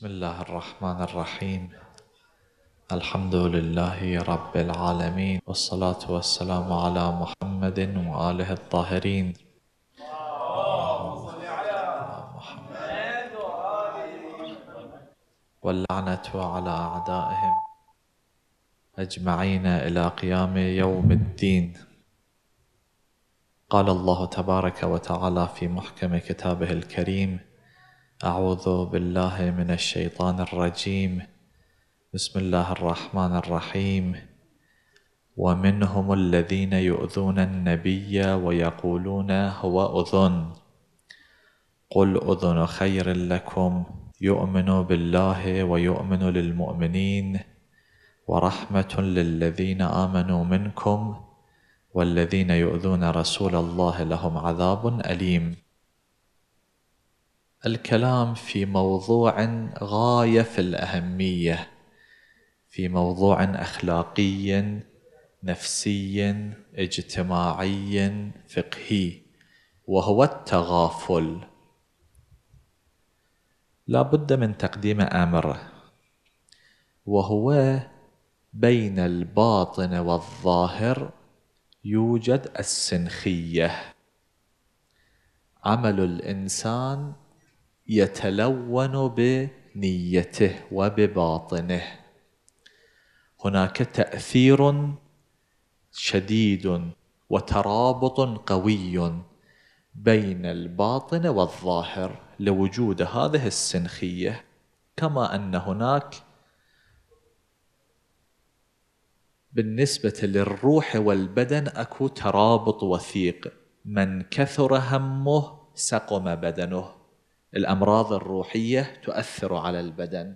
بسم الله الرحمن الرحيم الحمد لله رب العالمين والصلاة والسلام على محمد وآله الطاهرين محمد واللعنة على أعدائهم أجمعين إلى قيام يوم الدين قال الله تبارك وتعالى في محكم كتابه الكريم أعوذ بالله من الشيطان الرجيم بسم الله الرحمن الرحيم ومنهم الذين يؤذون النبي ويقولون هو أذن قل أذن خير لكم يؤمن بالله ويؤمن للمؤمنين ورحمة للذين آمنوا منكم والذين يؤذون رسول الله لهم عذاب أليم الكلام في موضوع غايه في الاهميه في موضوع اخلاقي نفسي اجتماعي فقهي وهو التغافل لا بد من تقديم امر وهو بين الباطن والظاهر يوجد السنخيه عمل الانسان يتلون بنيته وبباطنه هناك تاثير شديد وترابط قوي بين الباطن والظاهر لوجود هذه السنخيه كما ان هناك بالنسبه للروح والبدن اكو ترابط وثيق من كثر همه سقم بدنه الأمراض الروحية تؤثر على البدن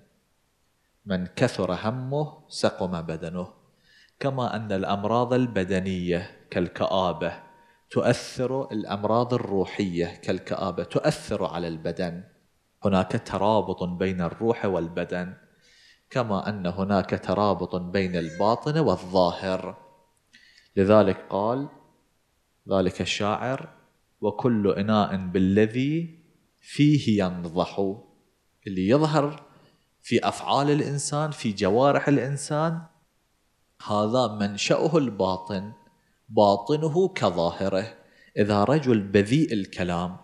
من كثر همه سقم بدنه كما أن الأمراض البدنية كالكآبة تؤثر الأمراض الروحية كالكآبة تؤثر على البدن هناك ترابط بين الروح والبدن كما أن هناك ترابط بين الباطن والظاهر لذلك قال ذلك الشاعر وكل إناء بالذي فيه ينضح اللي يظهر في افعال الانسان في جوارح الانسان هذا منشاه الباطن باطنه كظاهره اذا رجل بذيء الكلام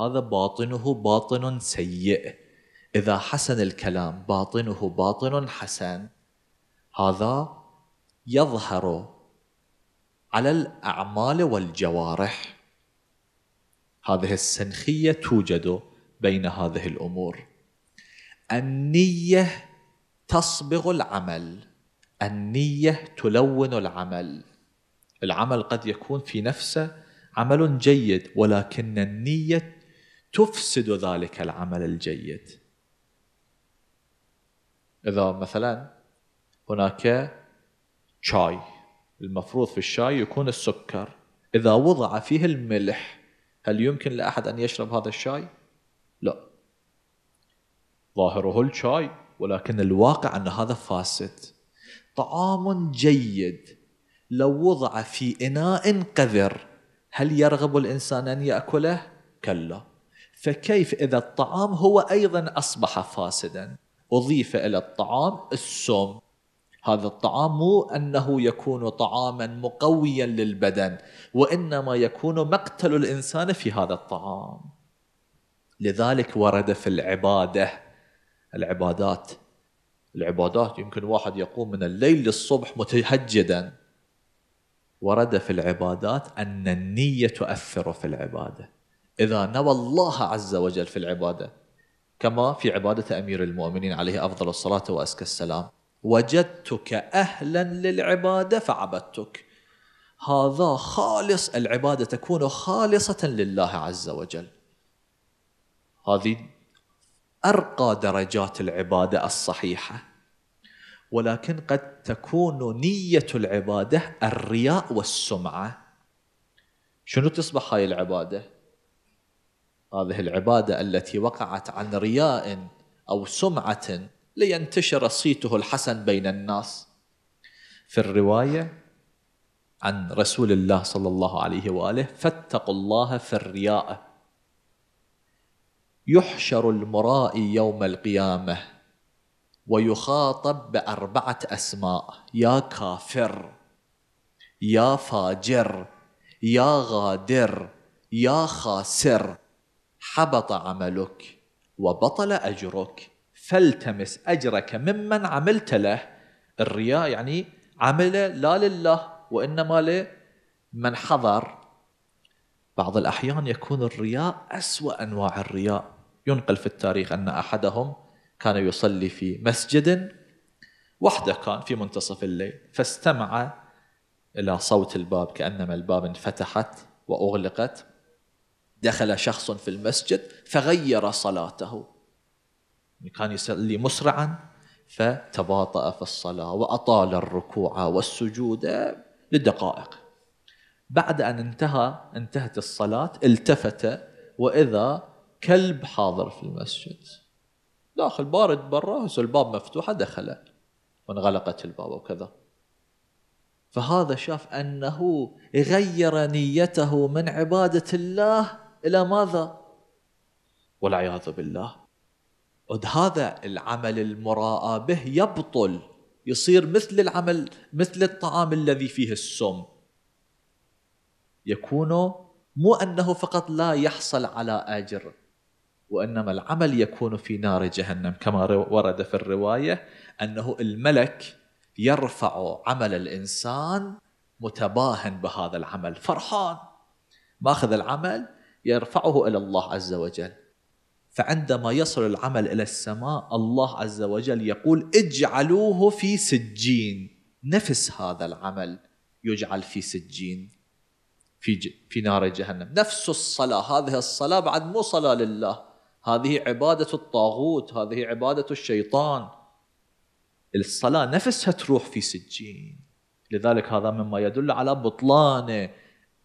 هذا باطنه باطن سيء اذا حسن الكلام باطنه باطن حسن هذا يظهر على الاعمال والجوارح هذه السنخيه توجد بين هذه الامور النيه تصبغ العمل النيه تلون العمل العمل قد يكون في نفسه عمل جيد ولكن النيه تفسد ذلك العمل الجيد اذا مثلا هناك شاي المفروض في الشاي يكون السكر اذا وضع فيه الملح هل يمكن لأحد أن يشرب هذا الشاي؟ لا ظاهره الشاي ولكن الواقع أن هذا فاسد طعام جيد لو وضع في إناء قذر هل يرغب الإنسان أن يأكله؟ كلا فكيف إذا الطعام هو أيضا أصبح فاسدا أضيف إلى الطعام السم هذا الطعام مو انه يكون طعاما مقويا للبدن وانما يكون مقتل الانسان في هذا الطعام لذلك ورد في العباده العبادات العبادات يمكن واحد يقوم من الليل للصبح متهجدا ورد في العبادات ان النيه تؤثر في العباده اذا نوى الله عز وجل في العباده كما في عباده امير المؤمنين عليه افضل الصلاه وازكى السلام وجدتك أهلا للعبادة فعبدتك هذا خالص العبادة تكون خالصة لله عز وجل هذه أرقى درجات العبادة الصحيحة ولكن قد تكون نية العبادة الرياء والسمعة شنو تصبح هاي العبادة؟ هذه العبادة التي وقعت عن رياء أو سمعة لينتشر صيته الحسن بين الناس في الروايه عن رسول الله صلى الله عليه واله فاتقوا الله في الرياء يحشر المرائي يوم القيامه ويخاطب باربعه اسماء يا كافر يا فاجر يا غادر يا خاسر حبط عملك وبطل اجرك فالتمس أجرك ممن عملت له الرياء يعني عمله لا لله وإنما لمن حضر بعض الأحيان يكون الرياء أسوأ أنواع الرياء ينقل في التاريخ أن أحدهم كان يصلي في مسجد وحده كان في منتصف الليل فاستمع إلى صوت الباب كأنما الباب انفتحت وأغلقت دخل شخص في المسجد فغير صلاته كان يصلي مسرعا فتباطأ في الصلاة وأطال الركوع والسجود لدقائق بعد أن انتهى انتهت الصلاة التفت وإذا كلب حاضر في المسجد داخل بارد برا الباب مفتوحة دخل وانغلقت الباب وكذا فهذا شاف أنه غير نيته من عبادة الله إلى ماذا؟ والعياذ بالله هذا العمل المراءة به يبطل يصير مثل العمل مثل الطعام الذي فيه السم يكون مو أنه فقط لا يحصل على أجر وإنما العمل يكون في نار جهنم كما ورد في الرواية أنه الملك يرفع عمل الإنسان متباهٍ بهذا العمل فرحان ماخذ العمل يرفعه إلى الله عز وجل فعندما يصل العمل الى السماء الله عز وجل يقول اجعلوه في سجين نفس هذا العمل يجعل في سجين في في نار جهنم نفس الصلاه هذه الصلاه بعد مو صلاه لله هذه عباده الطاغوت هذه عباده الشيطان الصلاه نفسها تروح في سجين لذلك هذا مما يدل على بطلان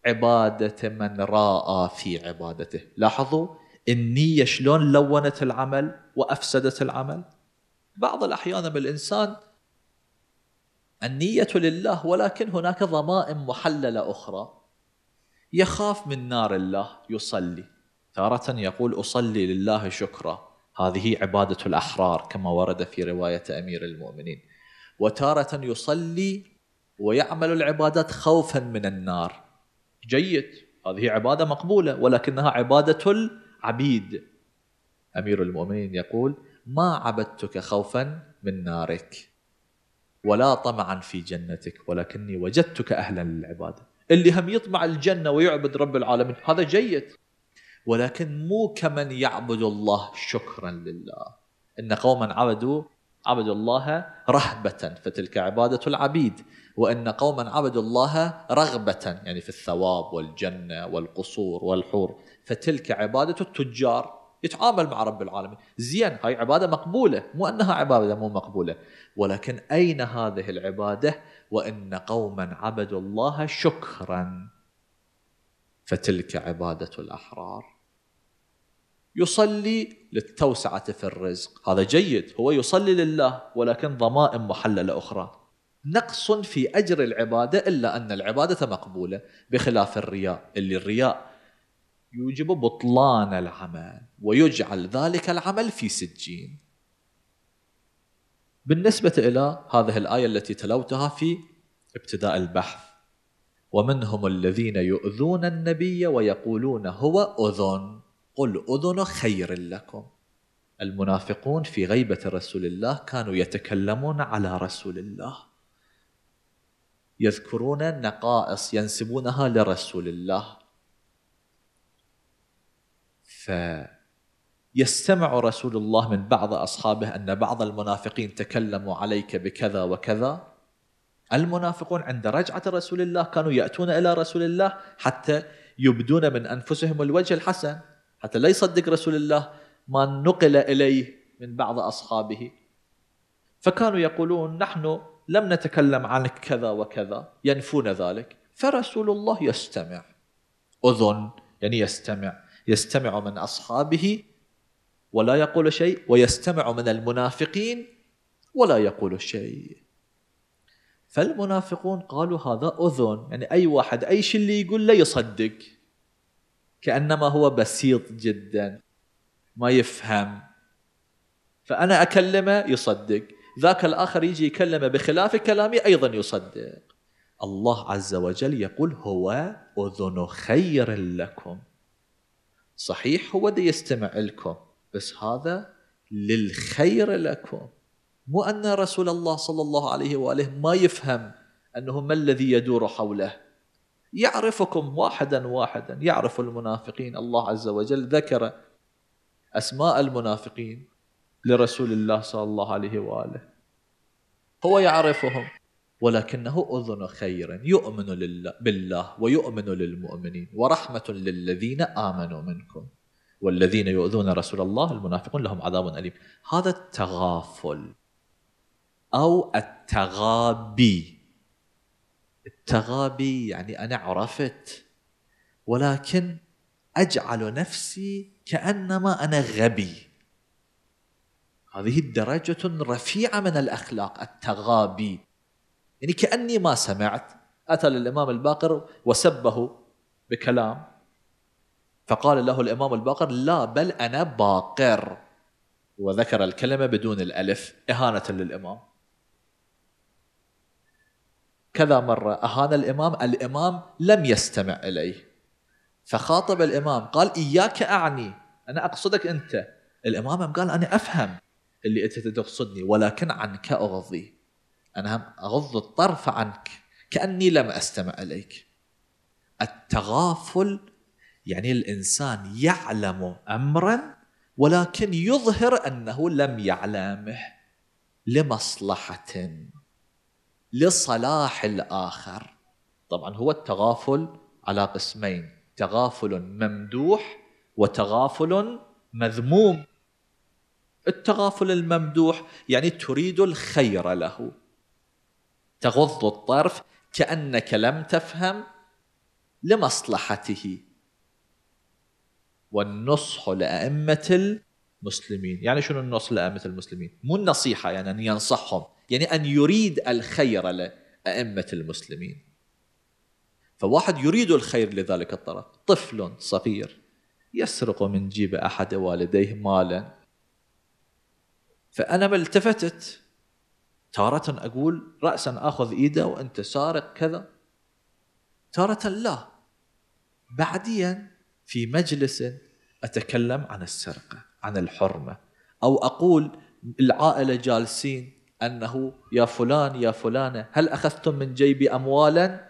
عباده من راى في عبادته لاحظوا النية شلون لونت العمل وأفسدت العمل بعض الأحيان الإنسان النية لله ولكن هناك ضمائم محللة أخرى يخاف من نار الله يصلي تارة يقول أصلي لله شكرا هذه عبادة الأحرار كما ورد في رواية أمير المؤمنين وتارة يصلي ويعمل العبادات خوفا من النار جيد هذه عبادة مقبولة ولكنها عبادة عبيد أمير المؤمنين يقول ما عبدتك خوفا من نارك ولا طمعا في جنتك ولكني وجدتك أهلا للعبادة اللي هم يطمع الجنة ويعبد رب العالمين هذا جيد ولكن مو كمن يعبد الله شكرا لله إن قوما عبدوا عبدوا الله رهبة فتلك عبادة العبيد وأن قوما عبدوا الله رغبة يعني في الثواب والجنة والقصور والحور فتلك عبادة التجار يتعامل مع رب العالمين زين هاي عبادة مقبولة مو أنها عبادة مو مقبولة ولكن أين هذه العبادة وإن قوما عبدوا الله شكرا فتلك عبادة الأحرار يصلي للتوسعة في الرزق هذا جيد هو يصلي لله ولكن ضمائم محللة أخرى نقص في أجر العبادة إلا أن العبادة مقبولة بخلاف الرياء اللي الرياء يوجب بطلان العمل ويجعل ذلك العمل في سجين بالنسبة إلى هذه الآية التي تلوتها في ابتداء البحث ومنهم الذين يؤذون النبي ويقولون هو أذن قل أذن خير لكم المنافقون في غيبة رسول الله كانوا يتكلمون على رسول الله يذكرون النقائص ينسبونها لرسول الله فيستمع رسول الله من بعض أصحابه أن بعض المنافقين تكلموا عليك بكذا وكذا المنافقون عند رجعة رسول الله كانوا يأتون إلى رسول الله حتى يبدون من أنفسهم الوجه الحسن حتى لا يصدق رسول الله ما نقل إليه من بعض أصحابه فكانوا يقولون نحن لم نتكلم عن كذا وكذا ينفون ذلك فرسول الله يستمع أذن يعني يستمع يستمع من أصحابه ولا يقول شيء ويستمع من المنافقين ولا يقول شيء فالمنافقون قالوا هذا أذن يعني أي واحد أي شيء اللي يقول لا يصدق كأنما هو بسيط جدا ما يفهم فأنا أكلمه يصدق ذاك الآخر يجي يكلمه بخلاف كلامي أيضا يصدق الله عز وجل يقول هو أذن خير لكم صحيح هو دي يستمع لكم بس هذا للخير لكم مو أن رسول الله صلى الله عليه وآله ما يفهم أنه ما الذي يدور حوله يعرفكم واحدا واحدا يعرف المنافقين الله عز وجل ذكر أسماء المنافقين لرسول الله صلى الله عليه واله هو يعرفهم ولكنه اذن خير يؤمن لله بالله ويؤمن للمؤمنين ورحمه للذين امنوا منكم والذين يؤذون رسول الله المنافقون لهم عذاب اليم هذا التغافل او التغابي التغابي يعني انا عرفت ولكن اجعل نفسي كانما انا غبي هذه درجة رفيعة من الأخلاق التغابي يعني كأني ما سمعت أتى للإمام الباقر وسبه بكلام فقال له الإمام الباقر لا بل أنا باقر وذكر الكلمة بدون الألف إهانة للإمام كذا مرة أهان الإمام الإمام لم يستمع إليه فخاطب الإمام قال إياك أعني أنا أقصدك أنت الإمام قال أنا أفهم اللي انت تقصدني ولكن عنك اغضي انا اغض الطرف عنك كاني لم استمع اليك التغافل يعني الانسان يعلم امرا ولكن يظهر انه لم يعلمه لمصلحه لصلاح الاخر طبعا هو التغافل على قسمين تغافل ممدوح وتغافل مذموم التغافل الممدوح يعني تريد الخير له تغض الطرف كأنك لم تفهم لمصلحته والنصح لأئمة المسلمين يعني شنو النصح لأئمة المسلمين مو النصيحة يعني أن ينصحهم يعني أن يريد الخير لأئمة المسلمين فواحد يريد الخير لذلك الطرف طفل صغير يسرق من جيب أحد والديه مالا فانا ما التفتت تارة اقول راسا اخذ ايده وانت سارق كذا تارة لا بعديا في مجلس اتكلم عن السرقه عن الحرمه او اقول العائله جالسين انه يا فلان يا فلانه هل اخذتم من جيبي اموالا؟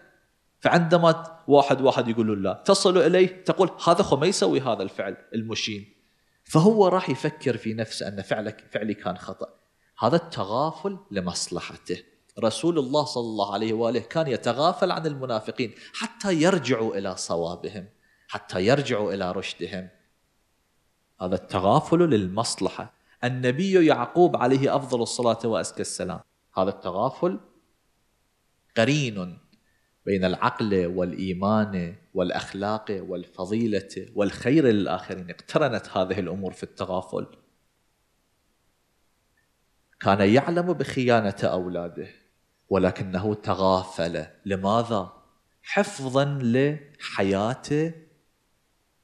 فعندما واحد واحد يقول لا تصل اليه تقول هذا خو ما يسوي هذا الفعل المشين فهو راح يفكر في نفسه أن فعلك فعلي كان خطأ هذا التغافل لمصلحته رسول الله صلى الله عليه وآله كان يتغافل عن المنافقين حتى يرجعوا إلى صوابهم حتى يرجعوا إلى رشدهم هذا التغافل للمصلحة النبي يعقوب عليه أفضل الصلاة وأزكى السلام هذا التغافل قرين بين العقل والإيمان والأخلاق والفضيلة والخير للآخرين اقترنت هذه الأمور في التغافل كان يعلم بخيانة أولاده ولكنه تغافل لماذا؟ حفظا لحياة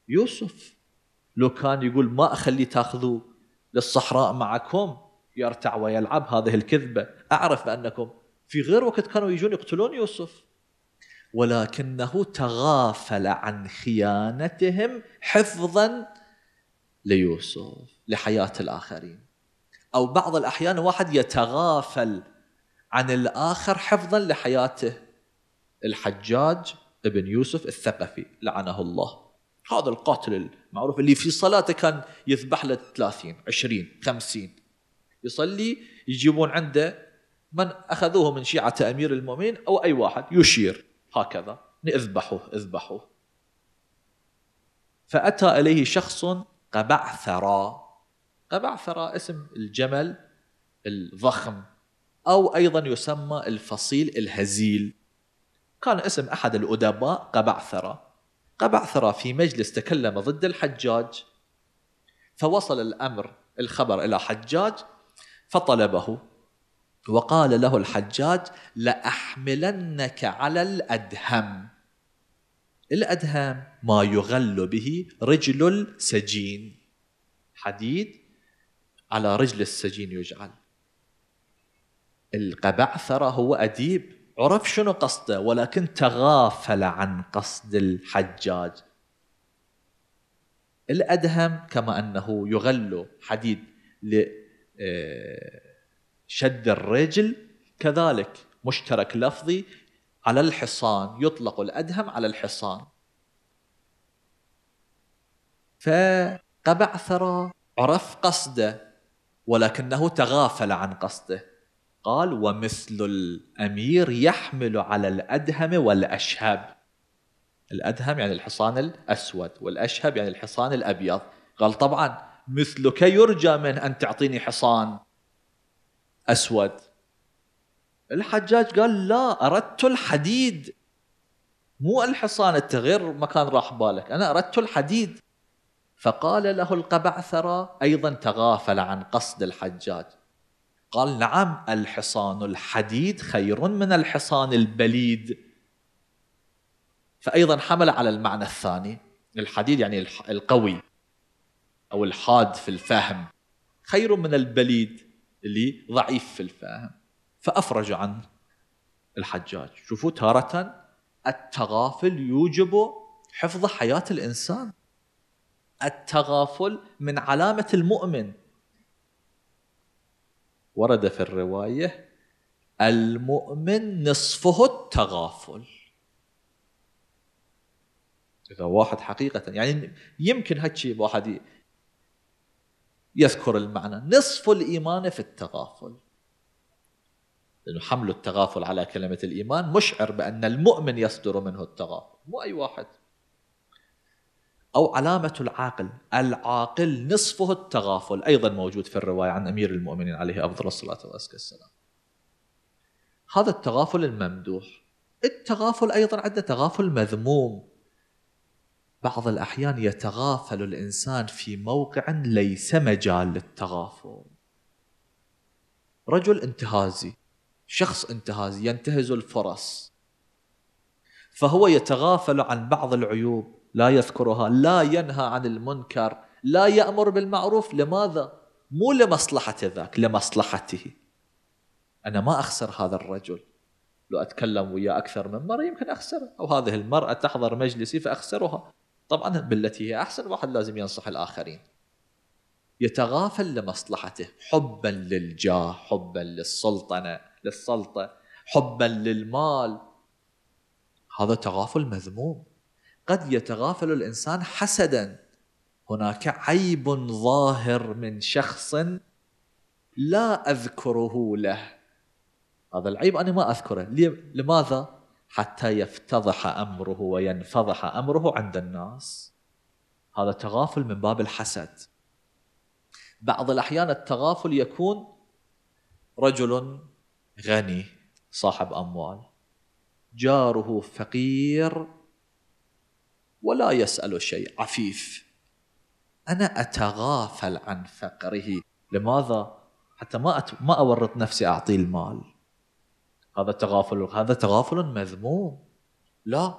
يوسف لو كان يقول ما أخلي تأخذوا للصحراء معكم يرتع ويلعب هذه الكذبة أعرف بأنكم في غير وقت كانوا يجون يقتلون يوسف ولكنه تغافل عن خيانتهم حفظا ليوسف لحياه الاخرين او بعض الاحيان واحد يتغافل عن الاخر حفظا لحياته الحجاج ابن يوسف الثقفي لعنه الله هذا القاتل المعروف اللي في صلاته كان يذبح له 30 20 50 يصلي يجيبون عنده من اخذوه من شيعه امير المؤمنين او اي واحد يشير هكذا اذبحوه اذبحوه فأتى إليه شخص قبعثرا قبعثرا اسم الجمل الضخم أو أيضا يسمى الفصيل الهزيل كان اسم أحد الأدباء قبعثرى قبعثرى في مجلس تكلم ضد الحجاج فوصل الأمر الخبر إلى حجاج فطلبه وقال له الحجاج لأحملنك على الأدهم الأدهم ما يغل به رجل السجين حديد على رجل السجين يجعل القبعثرة هو أديب عرف شنو قصده ولكن تغافل عن قصد الحجاج الأدهم كما أنه يغل حديد آه، شد الرجل كذلك مشترك لفظي على الحصان يطلق الأدهم على الحصان فقبع ثرى عرف قصده ولكنه تغافل عن قصده قال ومثل الأمير يحمل على الأدهم والأشهب الأدهم يعني الحصان الأسود والأشهب يعني الحصان الأبيض قال طبعا مثلك يرجى من أن تعطيني حصان أسود الحجاج قال لا أردت الحديد مو الحصان أنت غير مكان راح بالك أنا أردت الحديد فقال له القبعثرى أيضا تغافل عن قصد الحجاج قال نعم الحصان الحديد خير من الحصان البليد فأيضا حمل على المعنى الثاني الحديد يعني القوي أو الحاد في الفهم خير من البليد اللي ضعيف في الفهم فافرج عن الحجاج شوفوا تاره التغافل يوجب حفظ حياه الانسان التغافل من علامه المؤمن ورد في الروايه المؤمن نصفه التغافل اذا واحد حقيقه يعني يمكن هالشيء واحد يذكر المعنى نصف الإيمان في التغافل لأنه حمل التغافل على كلمة الإيمان مشعر بأن المؤمن يصدر منه التغافل مو أي واحد أو علامة العاقل العاقل نصفه التغافل أيضا موجود في الرواية عن أمير المؤمنين عليه أفضل الصلاة وأزكى السلام هذا التغافل الممدوح التغافل أيضا عنده تغافل مذموم بعض الأحيان يتغافل الإنسان في موقع ليس مجال للتغافل رجل انتهازي شخص انتهازي ينتهز الفرص فهو يتغافل عن بعض العيوب لا يذكرها لا ينهى عن المنكر لا يأمر بالمعروف لماذا؟ مو لمصلحة ذاك لمصلحته أنا ما أخسر هذا الرجل لو أتكلم وياه أكثر من مرة يمكن أخسره أو هذه المرأة تحضر مجلسي فأخسرها طبعا بالتي هي احسن واحد لازم ينصح الاخرين يتغافل لمصلحته حبا للجاه حبا للسلطنه للسلطه حبا للمال هذا تغافل مذموم قد يتغافل الانسان حسدا هناك عيب ظاهر من شخص لا اذكره له هذا العيب انا ما اذكره لماذا حتى يفتضح امره وينفضح امره عند الناس هذا تغافل من باب الحسد بعض الاحيان التغافل يكون رجل غني صاحب اموال جاره فقير ولا يسال شيء عفيف انا اتغافل عن فقره لماذا حتى ما ما اورط نفسي اعطيه المال هذا تغافل هذا تغافل مذموم لا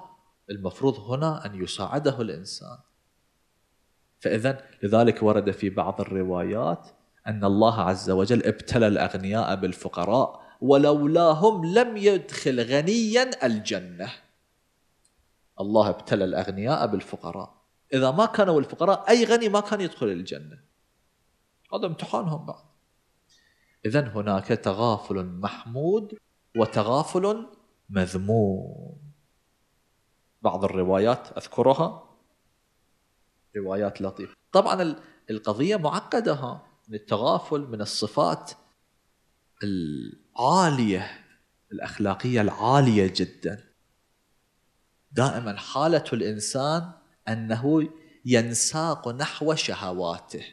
المفروض هنا أن يساعده الإنسان فإذا لذلك ورد في بعض الروايات أن الله عز وجل ابتلى الأغنياء بالفقراء ولولاهم لم يدخل غنيا الجنة الله ابتلى الأغنياء بالفقراء إذا ما كانوا الفقراء أي غني ما كان يدخل الجنة هذا امتحانهم بعد إذا هناك تغافل محمود وتغافل مذموم بعض الروايات أذكرها روايات لطيفة طبعا القضية معقدة ها من التغافل من الصفات العالية الأخلاقية العالية جدا دائما حالة الإنسان أنه ينساق نحو شهواته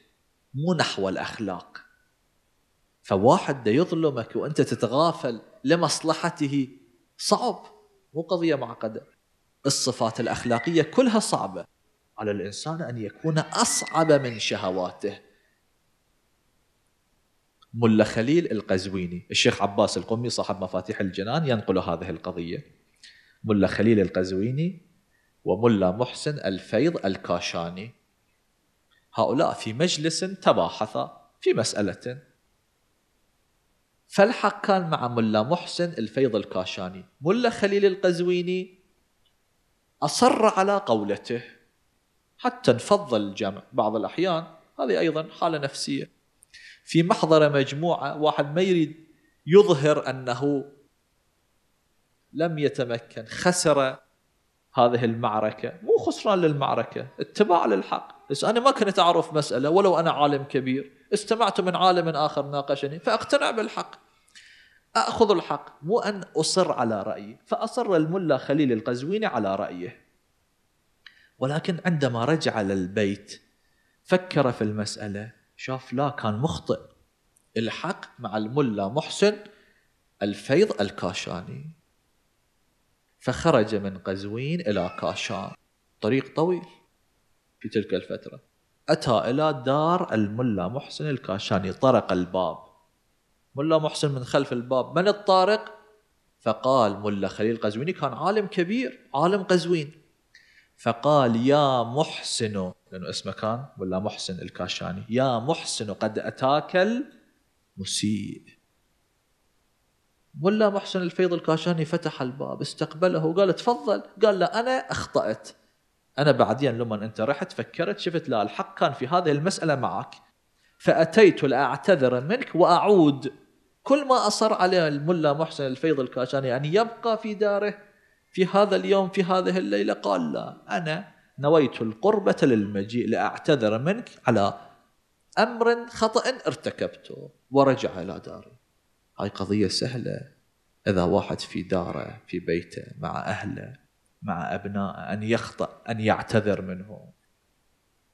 مو نحو الأخلاق فواحد يظلمك وأنت تتغافل لمصلحته صعب مو قضية معقدة الصفات الأخلاقية كلها صعبة على الإنسان أن يكون أصعب من شهواته ملا خليل القزويني الشيخ عباس القمي صاحب مفاتيح الجنان ينقل هذه القضية ملا خليل القزويني وملا محسن الفيض الكاشاني هؤلاء في مجلس تباحثا في مسألة فالحق كان مع ملا محسن الفيض الكاشاني ملا خليل القزويني أصر على قولته حتى انفض الجمع بعض الأحيان هذه أيضا حالة نفسية في محضرة مجموعة واحد ما يريد يظهر أنه لم يتمكن خسر هذه المعركة مو خسران للمعركة اتباع للحق بس أنا ما كنت أعرف مسألة ولو أنا عالم كبير استمعت من عالم آخر ناقشني فأقتنع بالحق أخذ الحق مو أن أصر على رأيي فأصر الملا خليل القزويني على رأيه ولكن عندما رجع للبيت فكر في المسألة شاف لا كان مخطئ الحق مع الملا محسن الفيض الكاشاني فخرج من قزوين إلى كاشان طريق طويل في تلك الفترة أتى إلى دار الملا محسن الكاشاني طرق الباب ملا محسن من خلف الباب من الطارق؟ فقال ملا خليل قزويني كان عالم كبير عالم قزوين فقال يا محسن لأنه اسمه كان ملا محسن الكاشاني يا محسن قد أتاك المسيء ملا محسن الفيض الكاشاني فتح الباب استقبله وقال تفضل قال له أنا أخطأت انا بعدين لما انت رحت فكرت شفت لا الحق كان في هذه المساله معك فاتيت لاعتذر منك واعود كل ما اصر عليه الملا محسن الفيض الكاشاني ان يبقى في داره في هذا اليوم في هذه الليله قال لا انا نويت القربه للمجيء لاعتذر منك على امر خطا ارتكبته ورجع الى داره هاي قضيه سهله اذا واحد في داره في بيته مع اهله مع أبنائه أن يخطأ أن يعتذر منه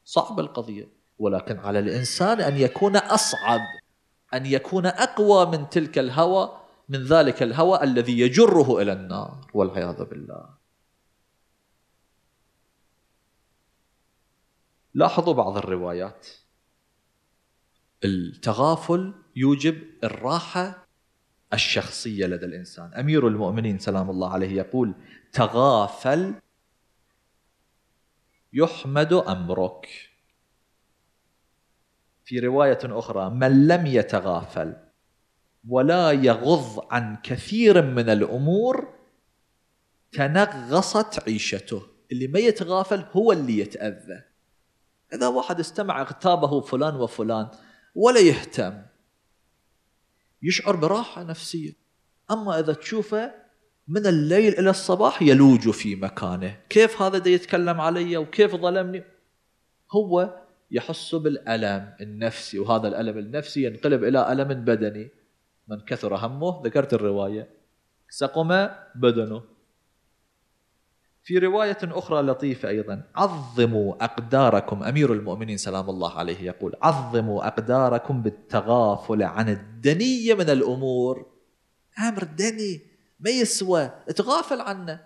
صعبة القضية ولكن على الإنسان أن يكون أصعب أن يكون أقوى من تلك الهوى من ذلك الهوى الذي يجره إلى النار والعياذ بالله لاحظوا بعض الروايات التغافل يوجب الراحة الشخصية لدى الإنسان أمير المؤمنين سلام الله عليه يقول تغافل يحمد أمرك في رواية أخرى من لم يتغافل ولا يغض عن كثير من الأمور تنغصت عيشته اللي ما يتغافل هو اللي يتأذى إذا واحد استمع اغتابه فلان وفلان ولا يهتم يشعر براحة نفسية أما إذا تشوفه من الليل إلى الصباح يلوج في مكانه كيف هذا دا يتكلم علي وكيف ظلمني هو يحس بالألم النفسي وهذا الألم النفسي ينقلب إلى ألم بدني من كثر همه ذكرت الرواية سقم بدنه في رواية أخرى لطيفة أيضا عظموا أقداركم أمير المؤمنين سلام الله عليه يقول عظموا أقداركم بالتغافل عن الدني من الأمور أمر دني ما يسوى تغافل عنه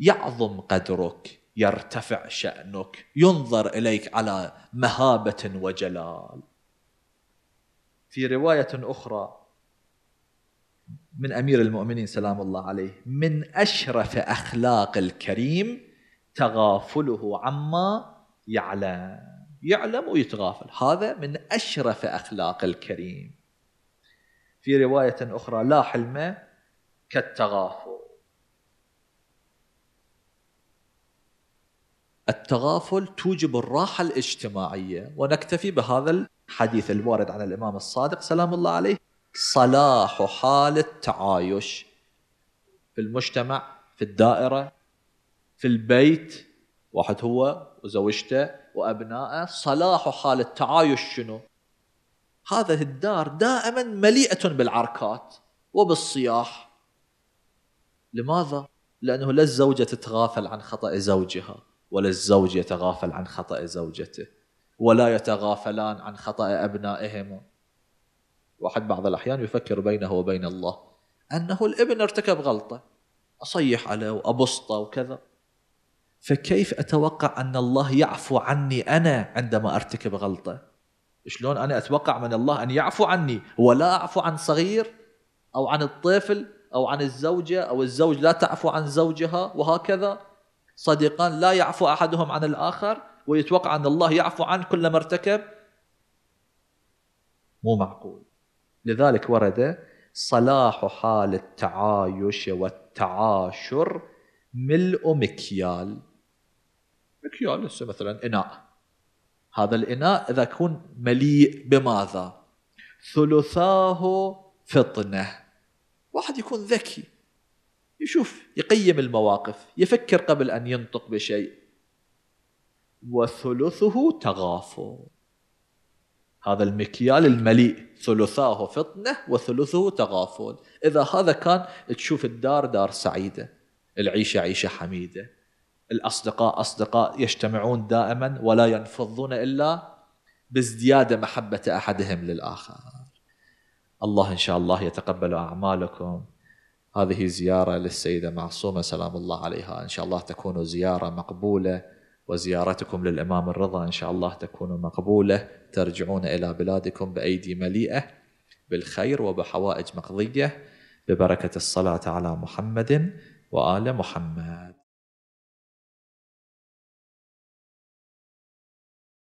يعظم قدرك يرتفع شأنك ينظر إليك على مهابة وجلال في رواية أخرى من أمير المؤمنين سلام الله عليه من أشرف أخلاق الكريم تغافله عما يعلم يعلم ويتغافل هذا من أشرف أخلاق الكريم في رواية أخرى لا حلم كالتغافل التغافل توجب الراحة الاجتماعية ونكتفي بهذا الحديث الوارد عن الإمام الصادق سلام الله عليه صلاح حال التعايش في المجتمع في الدائرة في البيت واحد هو وزوجته وأبنائه صلاح حال التعايش شنو هذا الدار دائما مليئة بالعركات وبالصياح لماذا؟ لأنه لا الزوجة تتغافل عن خطأ زوجها ولا الزوج يتغافل عن خطأ زوجته ولا يتغافلان عن خطأ أبنائهما واحد بعض الأحيان يفكر بينه وبين الله أنه الابن ارتكب غلطة أصيح عليه وأبسطه وكذا فكيف أتوقع أن الله يعفو عني أنا عندما أرتكب غلطة شلون أنا أتوقع من الله أن يعفو عني ولا أعفو عن صغير أو عن الطفل أو عن الزوجة أو الزوج لا تعفو عن زوجها وهكذا صديقان لا يعفو أحدهم عن الآخر ويتوقع أن الله يعفو عن كل ما ارتكب مو معقول لذلك ورد صلاح حال التعايش والتعاشر ملء مكيال مكيال هسه مثلا إناء هذا الإناء إذا كون مليء بماذا ثلثاه فطنه واحد يكون ذكي يشوف يقيم المواقف يفكر قبل أن ينطق بشيء وثلثه تغافل هذا المكيال المليء ثلثاه فطنة وثلثه تغافل إذا هذا كان تشوف الدار دار سعيدة العيشة عيشة حميدة الأصدقاء أصدقاء يجتمعون دائما ولا ينفضون إلا بازدياد محبة أحدهم للآخر الله إن شاء الله يتقبل أعمالكم هذه زيارة للسيدة معصومة سلام الله عليها إن شاء الله تكون زيارة مقبولة وزيارتكم للإمام الرضا إن شاء الله تكون مقبولة ترجعون إلى بلادكم بأيدي مليئة بالخير وبحوائج مقضية ببركة الصلاة على محمد وآل محمد